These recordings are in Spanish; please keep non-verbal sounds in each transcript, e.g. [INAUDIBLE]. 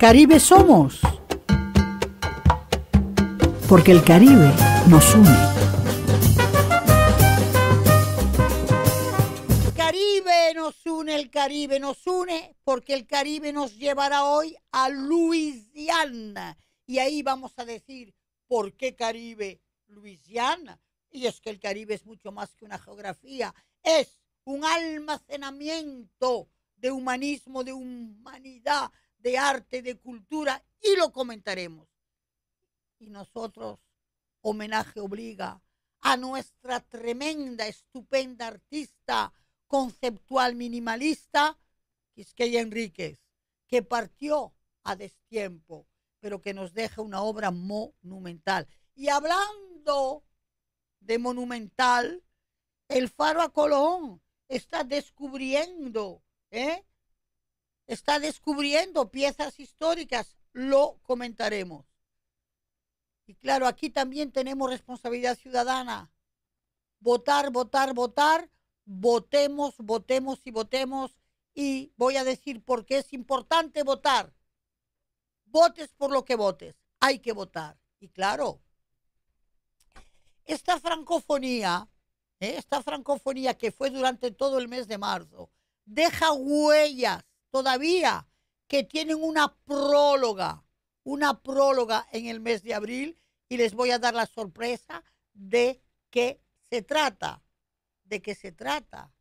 Caribe somos. Porque el Caribe nos une. Caribe nos une, el Caribe nos une, porque el Caribe nos llevará hoy a Luisiana. Y ahí vamos a decir, ¿por qué Caribe? Luisiana. Y es que el Caribe es mucho más que una geografía, es un almacenamiento de humanismo, de humanidad, de arte, de cultura, y lo comentaremos. Y nosotros, homenaje obliga a nuestra tremenda, estupenda artista conceptual minimalista, Quisqueya Enríquez, que partió a destiempo, pero que nos deja una obra monumental. Y hablando de monumental, el faro a Colón está descubriendo ¿eh? está descubriendo piezas históricas. Lo comentaremos. Y claro, aquí también tenemos responsabilidad ciudadana. Votar, votar, votar. Votemos, votemos y votemos. Y voy a decir por qué es importante votar. Votes por lo que votes. Hay que votar. Y claro, esta francofonía, eh, esta francofonía que fue durante todo el mes de marzo, deja huellas todavía que tienen una próloga, una próloga en el mes de abril y les voy a dar la sorpresa de qué se trata, de qué se trata.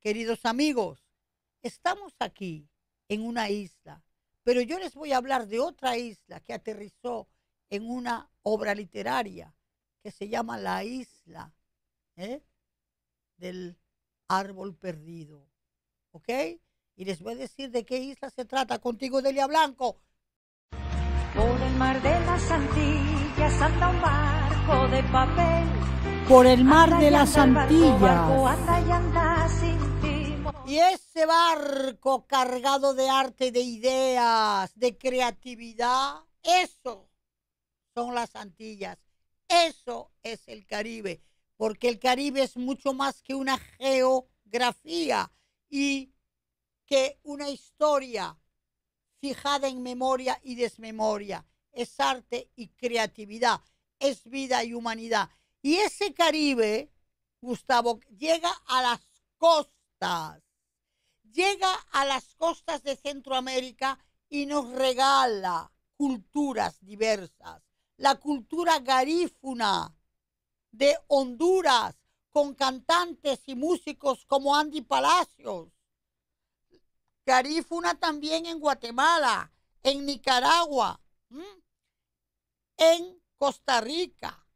Queridos amigos, estamos aquí en una isla, pero yo les voy a hablar de otra isla que aterrizó en una obra literaria que se llama La isla ¿eh? del árbol perdido. ¿Ok? y les voy a decir de qué isla se trata contigo, Delia Blanco. Por el mar de las Antillas anda un barco de papel. Por el mar de las Antillas. y, y ese barco cargado de arte, de ideas, de creatividad, eso son las Antillas. Eso es el Caribe, porque el Caribe es mucho más que una geografía y que una historia fijada en memoria y desmemoria es arte y creatividad, es vida y humanidad. Y ese Caribe, Gustavo, llega a las costas, llega a las costas de Centroamérica y nos regala culturas diversas. La cultura garífuna de Honduras, con cantantes y músicos como Andy Palacios, Carífuna también en Guatemala, en Nicaragua, en Costa Rica.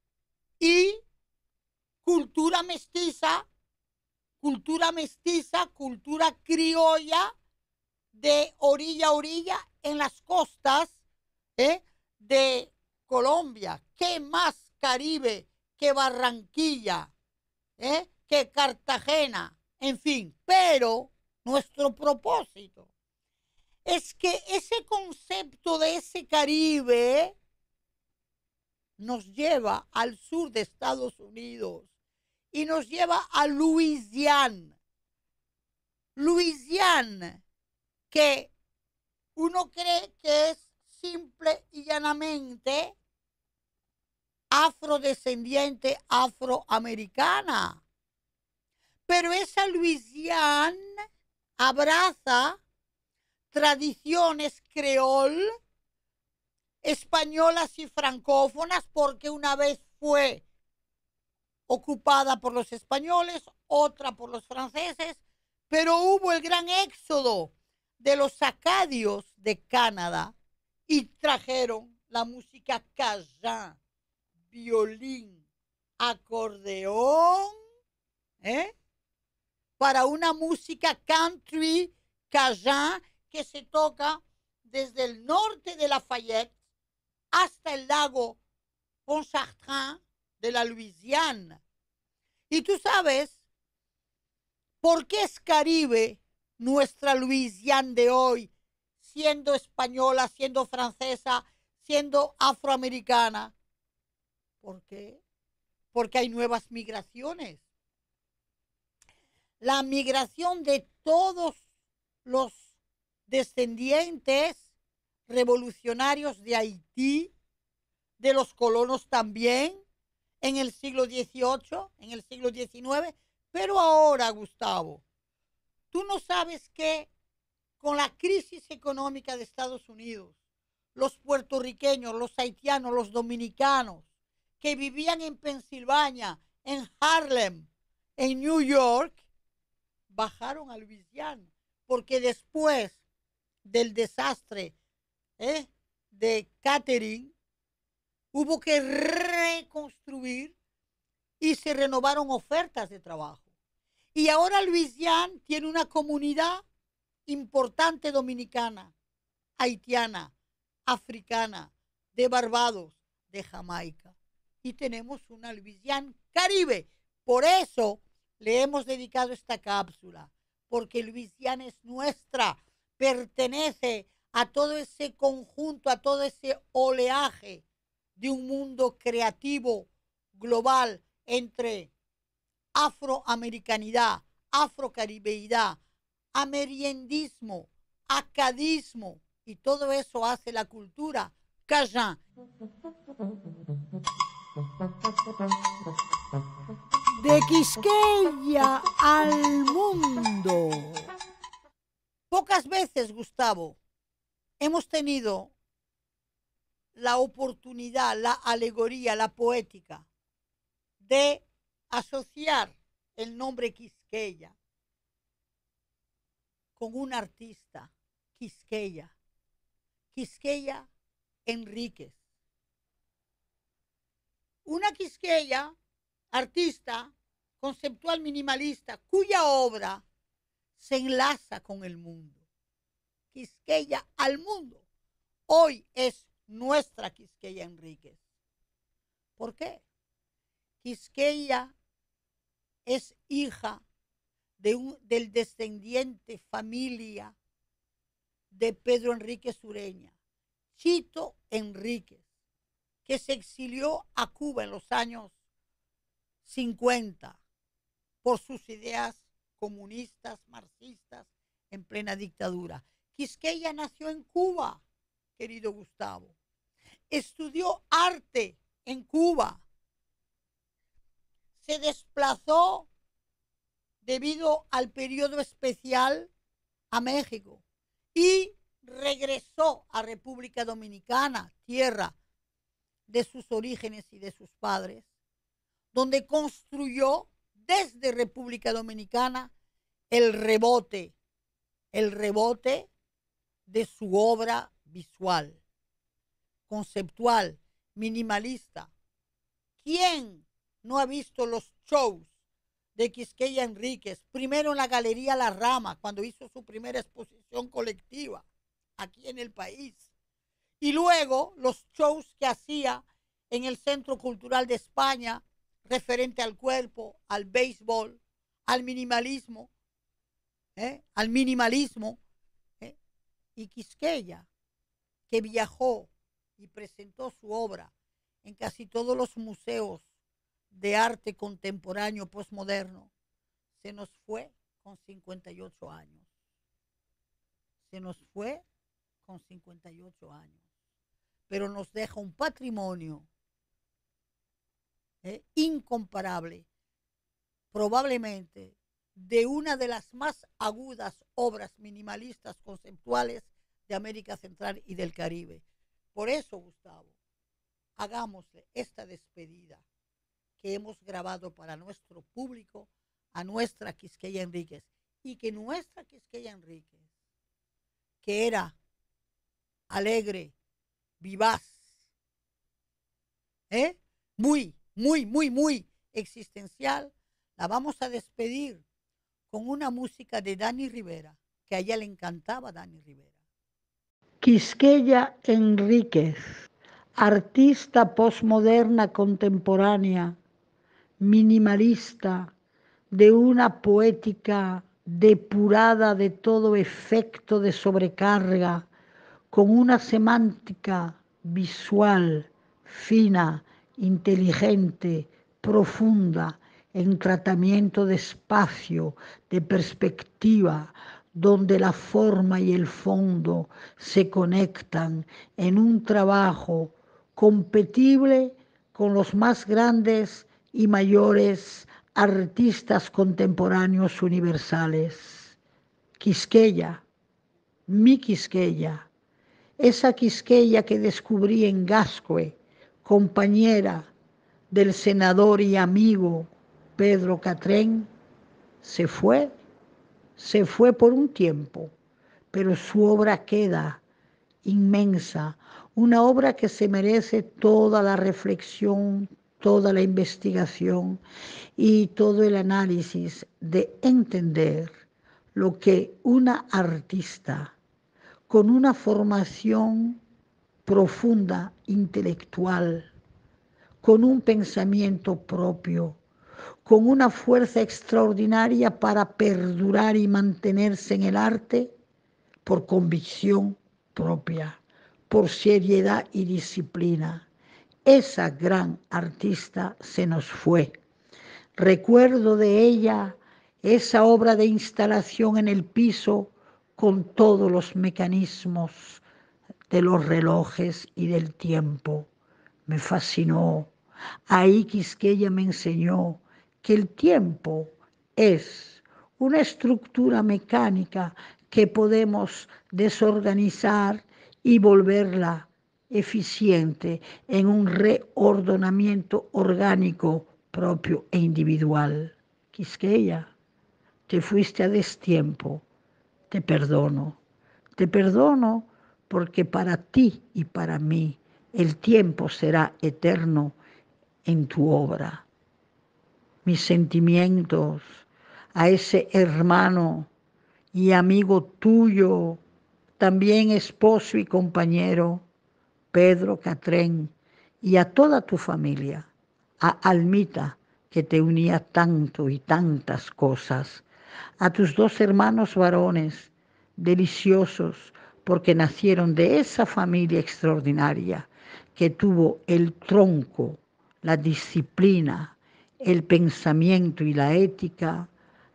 Y cultura mestiza, cultura mestiza, cultura criolla de orilla a orilla en las costas ¿eh? de Colombia. ¿Qué más Caribe que Barranquilla, ¿eh? que Cartagena? En fin, pero nuestro propósito es que ese concepto de ese Caribe nos lleva al sur de Estados Unidos y nos lleva a Luisiana. Luisiana, que uno cree que es simple y llanamente afrodescendiente afroamericana. Pero esa Luisiana abraza tradiciones creol, españolas y francófonas, porque una vez fue ocupada por los españoles, otra por los franceses, pero hubo el gran éxodo de los acadios de Canadá y trajeron la música caján, violín, acordeón, ¿eh? para una música country cajun que se toca desde el norte de Lafayette hasta el lago Pontchartrain de la Luisiana. Y tú sabes por qué es Caribe nuestra Luisiana de hoy, siendo española, siendo francesa, siendo afroamericana. ¿Por qué? Porque hay nuevas migraciones la migración de todos los descendientes revolucionarios de Haití, de los colonos también, en el siglo XVIII, en el siglo XIX. Pero ahora, Gustavo, tú no sabes que con la crisis económica de Estados Unidos, los puertorriqueños, los haitianos, los dominicanos, que vivían en Pensilvania, en Harlem, en New York, bajaron a Luisiana, porque después del desastre ¿eh? de Catering, hubo que reconstruir y se renovaron ofertas de trabajo. Y ahora Luisiana tiene una comunidad importante dominicana, haitiana, africana, de Barbados, de Jamaica. Y tenemos una Luisiana Caribe. Por eso le hemos dedicado esta cápsula, porque Luisiana es nuestra, pertenece a todo ese conjunto, a todo ese oleaje de un mundo creativo, global, entre afroamericanidad, afrocaribeidad, ameriendismo, acadismo, y todo eso hace la cultura. Callan de Quisqueya al mundo. Pocas veces, Gustavo, hemos tenido la oportunidad, la alegoría, la poética de asociar el nombre Quisqueya con un artista, Quisqueya, Quisqueya Enríquez. Una Quisqueya, artista, conceptual minimalista cuya obra se enlaza con el mundo. Quisqueya al mundo. Hoy es nuestra Quisqueya Enríquez. ¿Por qué? Quisqueya es hija de un, del descendiente, familia de Pedro Enríquez Sureña, Chito Enríquez, que se exilió a Cuba en los años 50 por sus ideas comunistas, marxistas, en plena dictadura. Quisqueya nació en Cuba, querido Gustavo. Estudió arte en Cuba. Se desplazó debido al periodo especial a México y regresó a República Dominicana, tierra de sus orígenes y de sus padres, donde construyó desde República Dominicana el rebote, el rebote de su obra visual, conceptual, minimalista. ¿Quién no ha visto los shows de Quisqueya Enríquez? Primero en la Galería La Rama, cuando hizo su primera exposición colectiva aquí en el país. Y luego los shows que hacía en el Centro Cultural de España, referente al cuerpo, al béisbol, al minimalismo, ¿eh? al minimalismo. ¿eh? Y Quisqueya, que viajó y presentó su obra en casi todos los museos de arte contemporáneo postmoderno, se nos fue con 58 años. Se nos fue con 58 años. Pero nos deja un patrimonio incomparable, probablemente de una de las más agudas obras minimalistas conceptuales de América Central y del Caribe. Por eso, Gustavo, hagámosle esta despedida que hemos grabado para nuestro público, a nuestra Quisqueya Enríquez, y que nuestra Quisqueya Enríquez, que era alegre, vivaz, ¿eh? muy muy, muy, muy existencial, la vamos a despedir con una música de Dani Rivera, que a ella le encantaba Dani Rivera. Quisqueya Enríquez, artista posmoderna contemporánea, minimalista, de una poética depurada de todo efecto de sobrecarga, con una semántica visual fina inteligente, profunda, en tratamiento de espacio, de perspectiva, donde la forma y el fondo se conectan en un trabajo compatible con los más grandes y mayores artistas contemporáneos universales. Quisqueya, mi Quisqueya, esa Quisqueya que descubrí en Gascue, compañera del senador y amigo Pedro Catrén, se fue, se fue por un tiempo, pero su obra queda inmensa, una obra que se merece toda la reflexión, toda la investigación y todo el análisis de entender lo que una artista con una formación profunda, intelectual, con un pensamiento propio, con una fuerza extraordinaria para perdurar y mantenerse en el arte por convicción propia, por seriedad y disciplina. Esa gran artista se nos fue. Recuerdo de ella esa obra de instalación en el piso con todos los mecanismos de los relojes y del tiempo. Me fascinó. Ahí Quisqueya me enseñó que el tiempo es una estructura mecánica que podemos desorganizar y volverla eficiente en un reordenamiento orgánico propio e individual. Quisqueya, te fuiste a destiempo, te perdono, te perdono porque para ti y para mí el tiempo será eterno en tu obra. Mis sentimientos a ese hermano y amigo tuyo, también esposo y compañero, Pedro Catrén, y a toda tu familia, a Almita, que te unía tanto y tantas cosas, a tus dos hermanos varones, deliciosos, porque nacieron de esa familia extraordinaria que tuvo el tronco, la disciplina, el pensamiento y la ética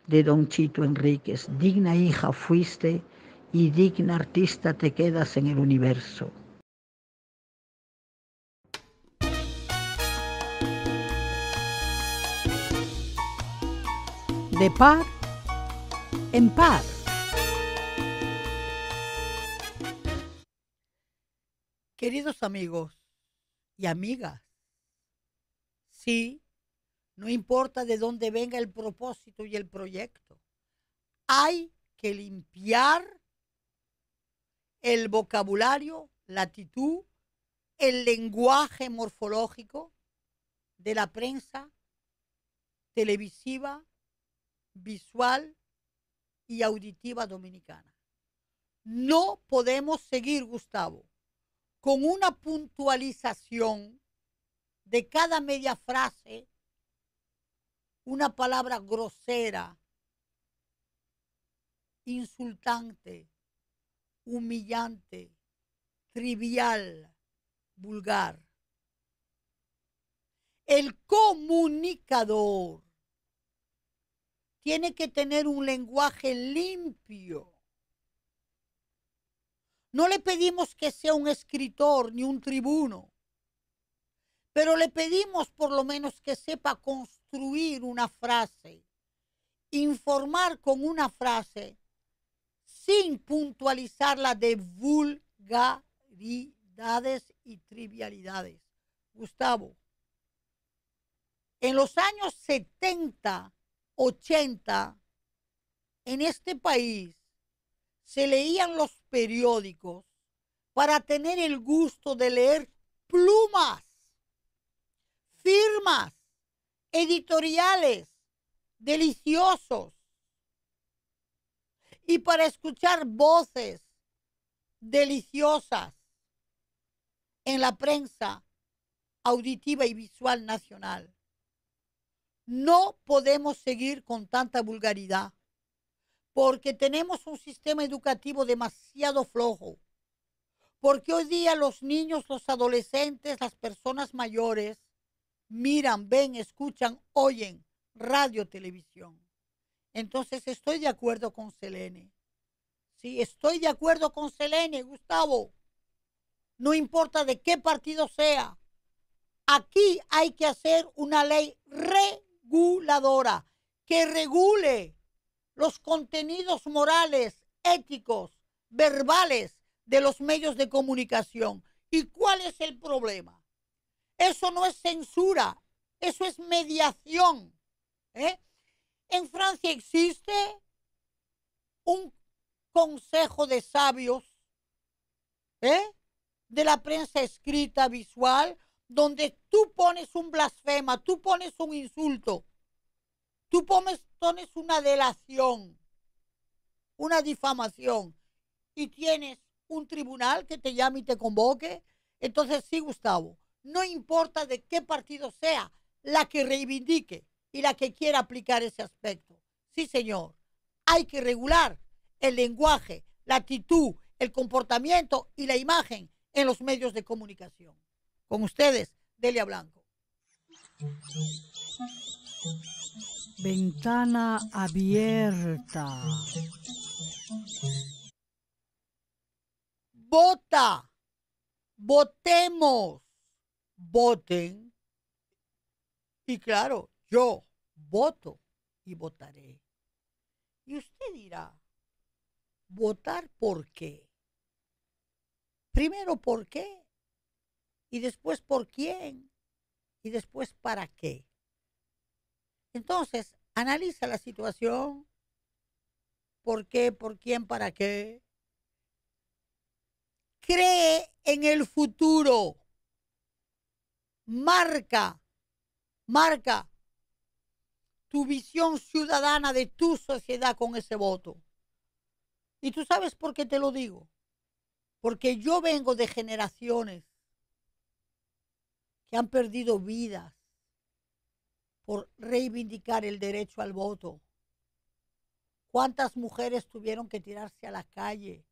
de don Chito Enríquez. Digna hija fuiste y digna artista te quedas en el universo. De par en par. Queridos amigos y amigas, sí, no importa de dónde venga el propósito y el proyecto, hay que limpiar el vocabulario, la actitud, el lenguaje morfológico de la prensa televisiva, visual y auditiva dominicana. No podemos seguir, Gustavo, con una puntualización de cada media frase, una palabra grosera, insultante, humillante, trivial, vulgar. El comunicador tiene que tener un lenguaje limpio no le pedimos que sea un escritor ni un tribuno, pero le pedimos por lo menos que sepa construir una frase, informar con una frase sin puntualizarla de vulgaridades y trivialidades. Gustavo, en los años 70, 80, en este país se leían los periódicos para tener el gusto de leer plumas, firmas, editoriales deliciosos y para escuchar voces deliciosas en la prensa auditiva y visual nacional. No podemos seguir con tanta vulgaridad porque tenemos un sistema educativo demasiado flojo, porque hoy día los niños, los adolescentes, las personas mayores miran, ven, escuchan, oyen radio, televisión. Entonces estoy de acuerdo con Selene. Sí, estoy de acuerdo con Selene, Gustavo. No importa de qué partido sea. Aquí hay que hacer una ley reguladora que regule los contenidos morales, éticos, verbales de los medios de comunicación. ¿Y cuál es el problema? Eso no es censura, eso es mediación. ¿eh? En Francia existe un consejo de sabios ¿eh? de la prensa escrita, visual, donde tú pones un blasfema, tú pones un insulto, tú pones, es una delación, una difamación, y tienes un tribunal que te llame y te convoque, entonces sí, Gustavo, no importa de qué partido sea, la que reivindique y la que quiera aplicar ese aspecto. Sí, señor, hay que regular el lenguaje, la actitud, el comportamiento y la imagen en los medios de comunicación. Con ustedes, Delia Blanco. Ventana abierta. Vota. Votemos. Voten. Y claro, yo voto y votaré. Y usted dirá, ¿votar por qué? Primero, ¿por qué? Y después, ¿por quién? Y después, ¿para qué? Entonces, analiza la situación. ¿Por qué? ¿Por quién? ¿Para qué? Cree en el futuro. Marca, marca tu visión ciudadana de tu sociedad con ese voto. Y tú sabes por qué te lo digo. Porque yo vengo de generaciones que han perdido vidas por reivindicar el derecho al voto. ¿Cuántas mujeres tuvieron que tirarse a la calle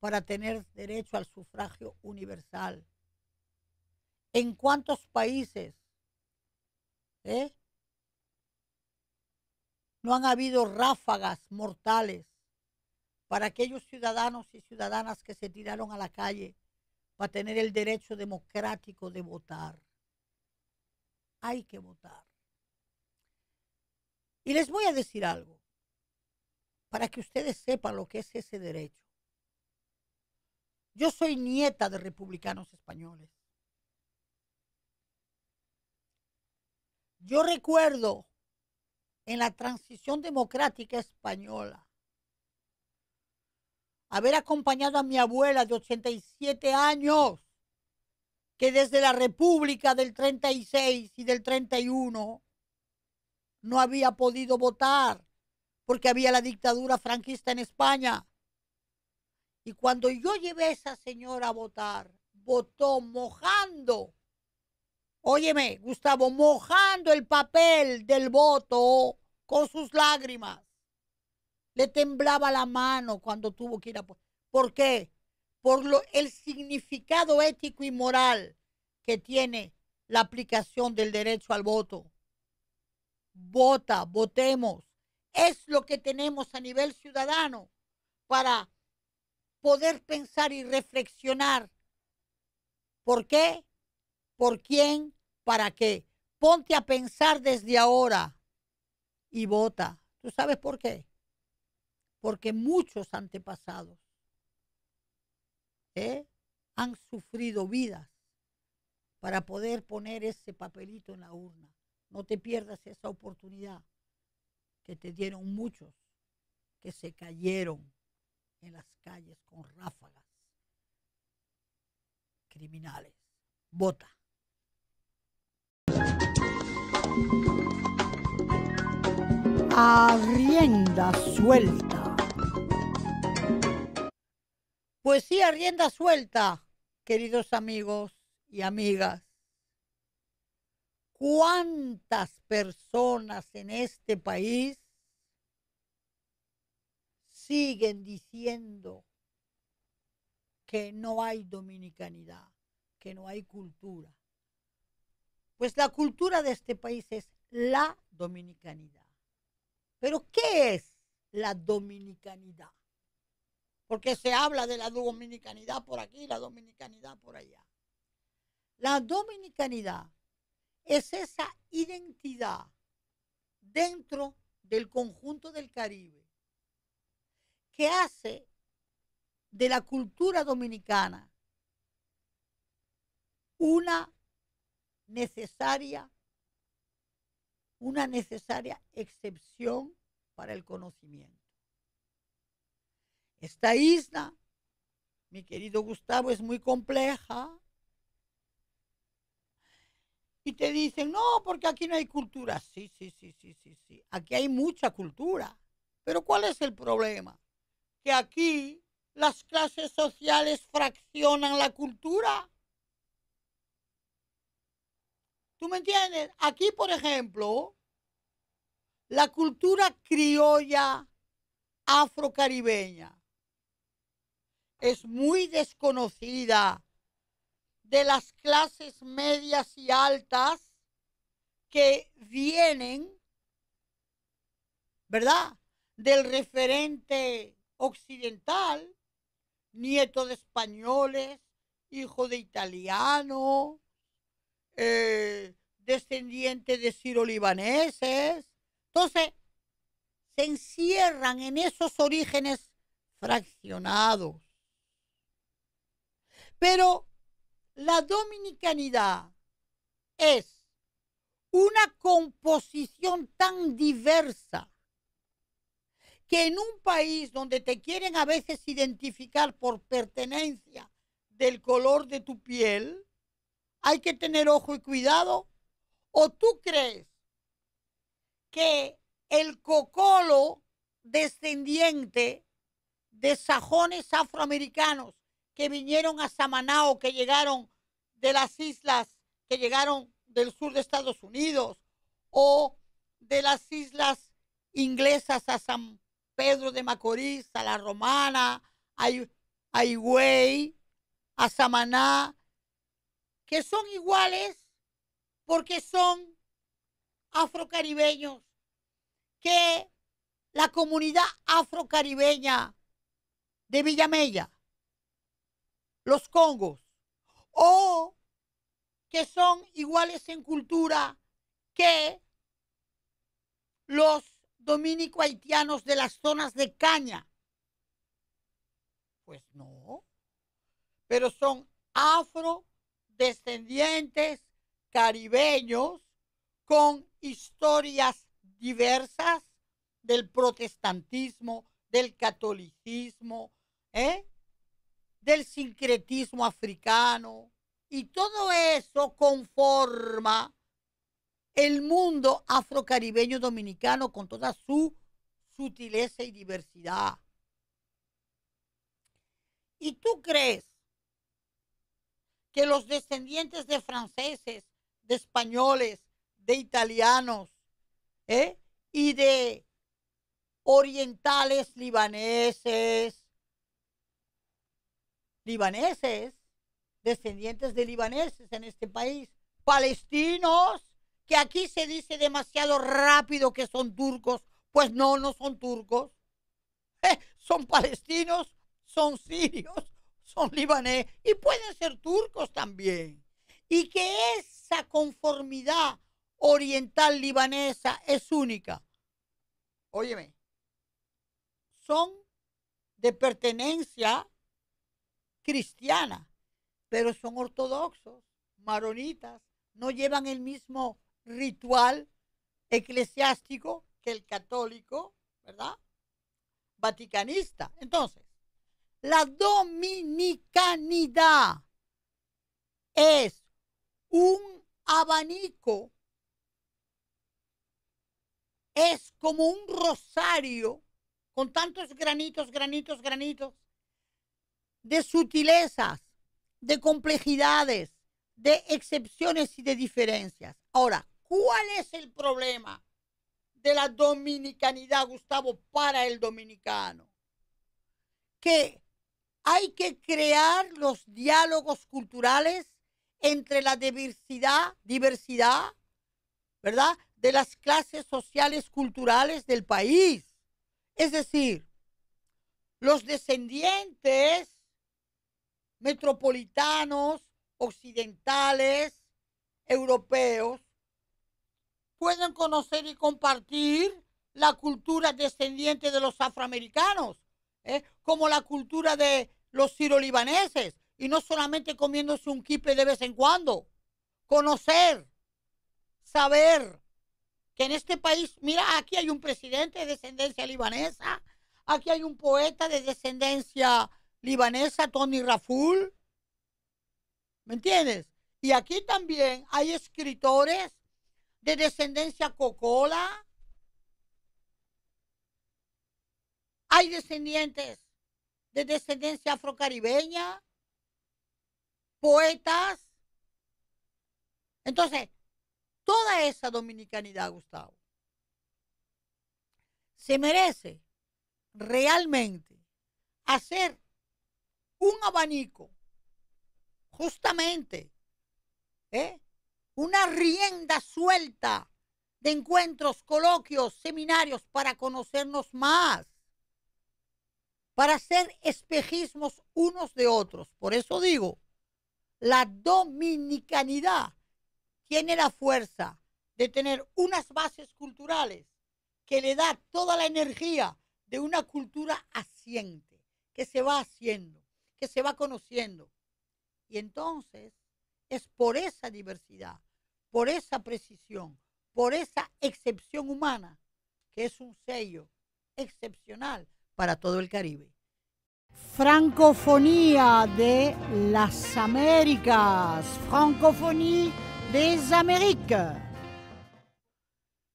para tener derecho al sufragio universal? ¿En cuántos países eh, no han habido ráfagas mortales para aquellos ciudadanos y ciudadanas que se tiraron a la calle para tener el derecho democrático de votar? Hay que votar. Y les voy a decir algo, para que ustedes sepan lo que es ese derecho. Yo soy nieta de republicanos españoles. Yo recuerdo en la transición democrática española haber acompañado a mi abuela de 87 años, que desde la República del 36 y del 31 no había podido votar porque había la dictadura franquista en España. Y cuando yo llevé a esa señora a votar, votó mojando. Óyeme, Gustavo, mojando el papel del voto con sus lágrimas. Le temblaba la mano cuando tuvo que ir a... ¿Por qué? Por lo, el significado ético y moral que tiene la aplicación del derecho al voto vota, votemos. Es lo que tenemos a nivel ciudadano para poder pensar y reflexionar. ¿Por qué? ¿Por quién? ¿Para qué? Ponte a pensar desde ahora y vota. ¿Tú sabes por qué? Porque muchos antepasados ¿eh? han sufrido vidas para poder poner ese papelito en la urna. No te pierdas esa oportunidad que te dieron muchos que se cayeron en las calles con ráfagas criminales. Vota. A rienda suelta. Pues sí, rienda suelta, queridos amigos y amigas cuántas personas en este país siguen diciendo que no hay dominicanidad, que no hay cultura. Pues la cultura de este país es la dominicanidad. Pero ¿qué es la dominicanidad? Porque se habla de la dominicanidad por aquí, la dominicanidad por allá. La dominicanidad es esa identidad dentro del conjunto del Caribe que hace de la cultura dominicana una necesaria una necesaria excepción para el conocimiento. Esta isla, mi querido Gustavo, es muy compleja, y te dicen, no, porque aquí no hay cultura. Sí, sí, sí, sí, sí, sí. Aquí hay mucha cultura. Pero ¿cuál es el problema? Que aquí las clases sociales fraccionan la cultura. ¿Tú me entiendes? Aquí, por ejemplo, la cultura criolla afrocaribeña es muy desconocida de las clases medias y altas que vienen, ¿verdad? Del referente occidental, nieto de españoles, hijo de italiano, eh, descendiente de siro-libaneses. Entonces, se encierran en esos orígenes fraccionados. Pero la dominicanidad es una composición tan diversa que en un país donde te quieren a veces identificar por pertenencia del color de tu piel, hay que tener ojo y cuidado. ¿O tú crees que el cocolo descendiente de sajones afroamericanos que vinieron a Samaná o que llegaron de las islas, que llegaron del sur de Estados Unidos o de las islas inglesas a San Pedro de Macorís, a La Romana, a Higüey, a Samaná, que son iguales porque son afrocaribeños, que la comunidad afrocaribeña de Villamella los congos, o que son iguales en cultura que los dominico haitianos de las zonas de caña. Pues no, pero son afrodescendientes caribeños con historias diversas del protestantismo, del catolicismo, ¿eh? del sincretismo africano. Y todo eso conforma el mundo afrocaribeño dominicano con toda su sutileza y diversidad. ¿Y tú crees que los descendientes de franceses, de españoles, de italianos eh, y de orientales libaneses, libaneses, descendientes de libaneses en este país, palestinos, que aquí se dice demasiado rápido que son turcos, pues no, no son turcos, [LAUGHS] son palestinos, son sirios, son libaneses, y pueden ser turcos también. Y que esa conformidad oriental libanesa es única. Óyeme, son de pertenencia cristiana, pero son ortodoxos, maronitas, no llevan el mismo ritual eclesiástico que el católico, ¿verdad? Vaticanista. Entonces, la dominicanidad es un abanico, es como un rosario con tantos granitos, granitos, granitos, de sutilezas, de complejidades, de excepciones y de diferencias. Ahora, ¿cuál es el problema de la dominicanidad, Gustavo, para el dominicano? Que hay que crear los diálogos culturales entre la diversidad, diversidad, ¿verdad? De las clases sociales culturales del país. Es decir, los descendientes metropolitanos, occidentales, europeos, pueden conocer y compartir la cultura descendiente de los afroamericanos, ¿eh? como la cultura de los sirolibaneses, y no solamente comiéndose un kipe de vez en cuando. Conocer, saber que en este país, mira, aquí hay un presidente de descendencia libanesa, aquí hay un poeta de descendencia libanesa Tony Raful. ¿Me entiendes? Y aquí también hay escritores de descendencia cocola. Hay descendientes de descendencia afrocaribeña, poetas. Entonces, toda esa dominicanidad, Gustavo, se merece realmente hacer un abanico, justamente, ¿eh? una rienda suelta de encuentros, coloquios, seminarios para conocernos más, para hacer espejismos unos de otros. Por eso digo, la dominicanidad tiene la fuerza de tener unas bases culturales que le da toda la energía de una cultura asiente, que se va haciendo que se va conociendo. Y entonces es por esa diversidad, por esa precisión, por esa excepción humana, que es un sello excepcional para todo el Caribe. Francofonía de las Américas, Francofonía des Américas.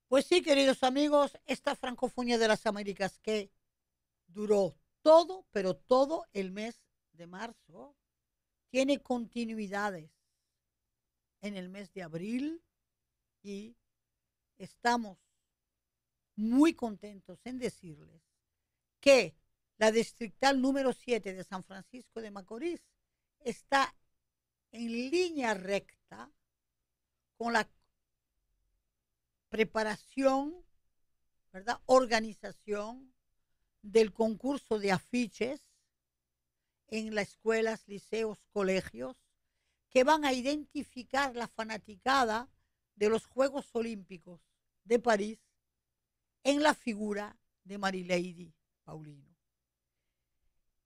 Pues sí, queridos amigos, esta Francofonía de las Américas que duró todo, pero todo el mes de marzo tiene continuidades en el mes de abril y estamos muy contentos en decirles que la distrital número 7 de San Francisco de Macorís está en línea recta con la preparación, ¿verdad? Organización del concurso de afiches en las escuelas, liceos, colegios, que van a identificar la fanaticada de los Juegos Olímpicos de París en la figura de Lady Paulino.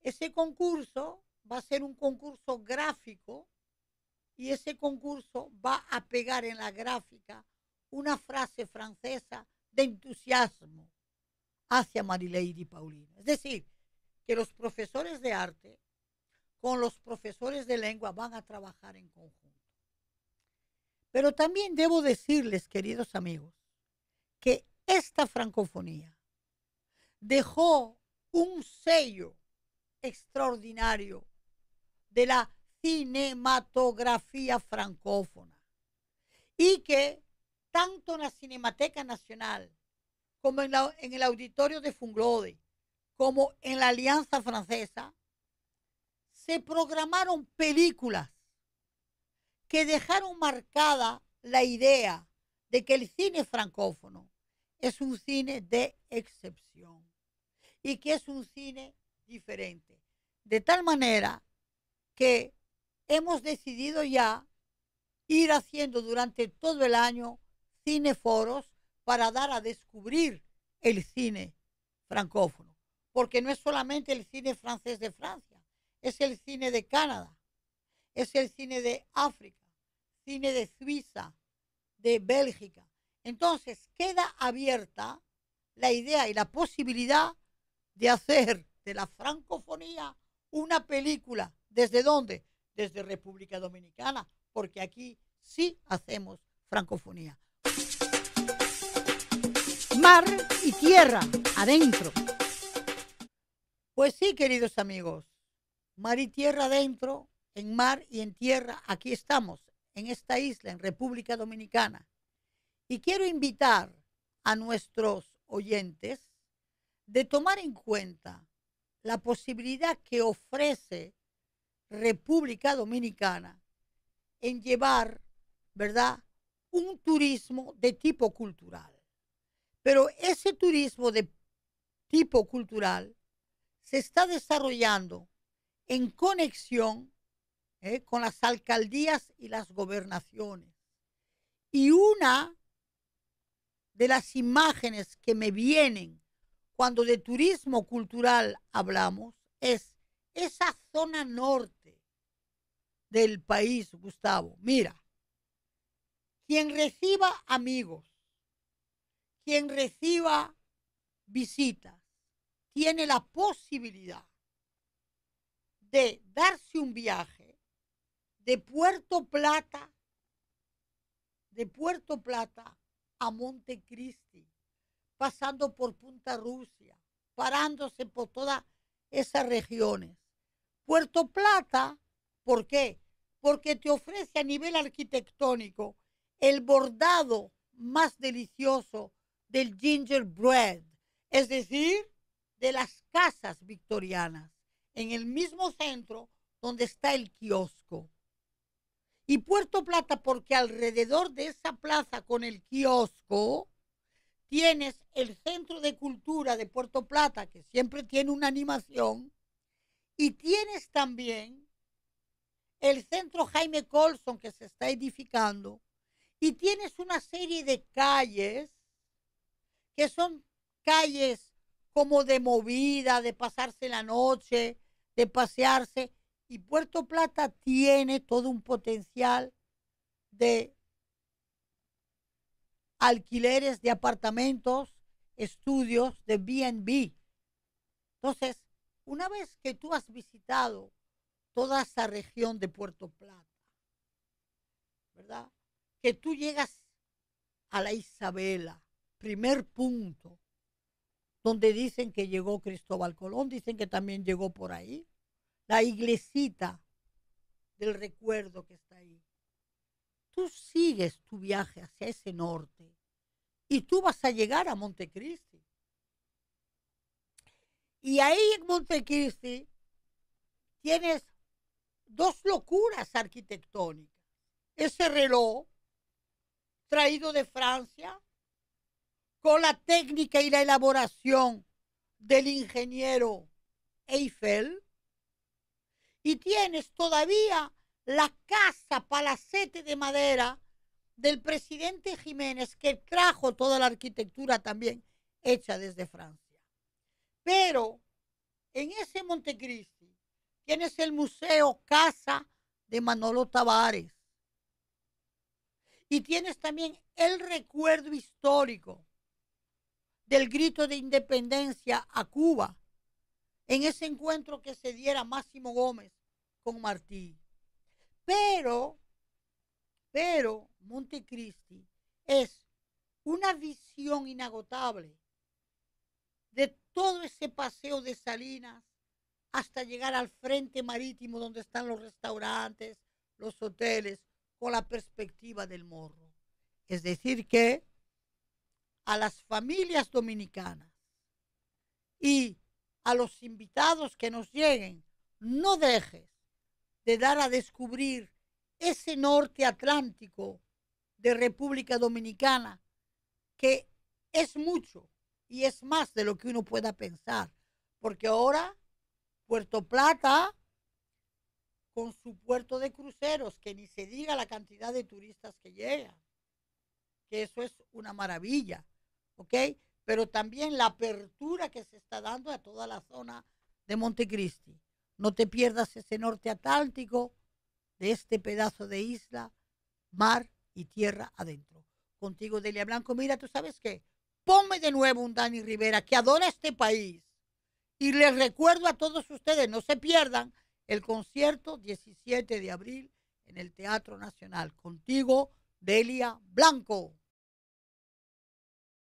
Ese concurso va a ser un concurso gráfico y ese concurso va a pegar en la gráfica una frase francesa de entusiasmo hacia Lady Paulino. Es decir, que los profesores de arte con los profesores de lengua van a trabajar en conjunto. Pero también debo decirles, queridos amigos, que esta francofonía dejó un sello extraordinario de la cinematografía francófona y que tanto en la Cinemateca Nacional como en, el auditorio de Funglode, como en la Alianza Francesa, se programaron películas que dejaron marcada la idea de que el cine francófono es un cine de excepción y que es un cine diferente. De tal manera que hemos decidido ya ir haciendo durante todo el año cineforos para dar a descubrir el cine francófono, porque no es solamente el cine francés de Francia, es el cine de Canadá, es el cine de África, cine de Suiza, de Bélgica. Entonces queda abierta la idea y la posibilidad de hacer de la francofonía una película. ¿Desde dónde? Desde República Dominicana, porque aquí sí hacemos francofonía. Mar y tierra, adentro. Pues sí, queridos amigos, mar y tierra adentro, en mar y en tierra, aquí estamos, en esta isla, en República Dominicana. Y quiero invitar a nuestros oyentes de tomar en cuenta la posibilidad que ofrece República Dominicana en llevar, ¿verdad?, un turismo de tipo cultural. Pero ese turismo de tipo cultural se está desarrollando en conexión ¿eh? con las alcaldías y las gobernaciones. Y una de las imágenes que me vienen cuando de turismo cultural hablamos es esa zona norte del país, Gustavo. Mira, quien reciba amigos, quien reciba visitas, tiene la posibilidad de darse un viaje de Puerto Plata, de Puerto Plata a Montecristi, pasando por Punta Rusia, parándose por todas esas regiones. Puerto Plata, ¿por qué? Porque te ofrece a nivel arquitectónico el bordado más delicioso del gingerbread, es decir, de las casas victorianas en el mismo centro donde está el kiosco. Y Puerto Plata, porque alrededor de esa plaza con el kiosco, tienes el Centro de Cultura de Puerto Plata, que siempre tiene una animación, y tienes también el Centro Jaime Colson, que se está edificando, y tienes una serie de calles que son calles como de movida, de pasarse la noche, de pasearse. Y Puerto Plata tiene todo un potencial de alquileres de apartamentos, estudios de BNB. Entonces, una vez que tú has visitado toda esa región de Puerto Plata, ¿verdad? Que tú llegas a la Isabela, primer punto, donde dicen que llegó Cristóbal Colón, dicen que también llegó por ahí. La iglesita del recuerdo que está ahí. Tú sigues tu viaje hacia ese norte y tú vas a llegar a Montecristi. Y ahí en Montecristi tienes dos locuras arquitectónicas. Ese reloj traído de Francia con la técnica y la elaboración del ingeniero Eiffel y tienes todavía la casa palacete de madera del presidente Jiménez que trajo toda la arquitectura también hecha desde Francia. Pero en ese Montecristi tienes el museo casa de Manolo Tavares y tienes también el recuerdo histórico del grito de independencia a Cuba en ese encuentro que se diera Máximo Gómez con Martí. Pero, pero Montecristi es una visión inagotable de todo ese paseo de Salinas hasta llegar al frente marítimo donde están los restaurantes, los hoteles, con la perspectiva del morro. Es decir, que a las familias dominicanas y a los invitados que nos lleguen, no dejes de dar a descubrir ese norte atlántico de República Dominicana, que es mucho y es más de lo que uno pueda pensar, porque ahora Puerto Plata, con su puerto de cruceros, que ni se diga la cantidad de turistas que llegan, que eso es una maravilla. ¿ok? Pero también la apertura que se está dando a toda la zona de Montecristi. No te pierdas ese norte atlántico de este pedazo de isla, mar y tierra adentro. Contigo, Delia Blanco, mira, tú sabes qué, ponme de nuevo un Dani Rivera que adora este país. Y les recuerdo a todos ustedes, no se pierdan el concierto 17 de abril en el Teatro Nacional. Contigo, Delia Blanco.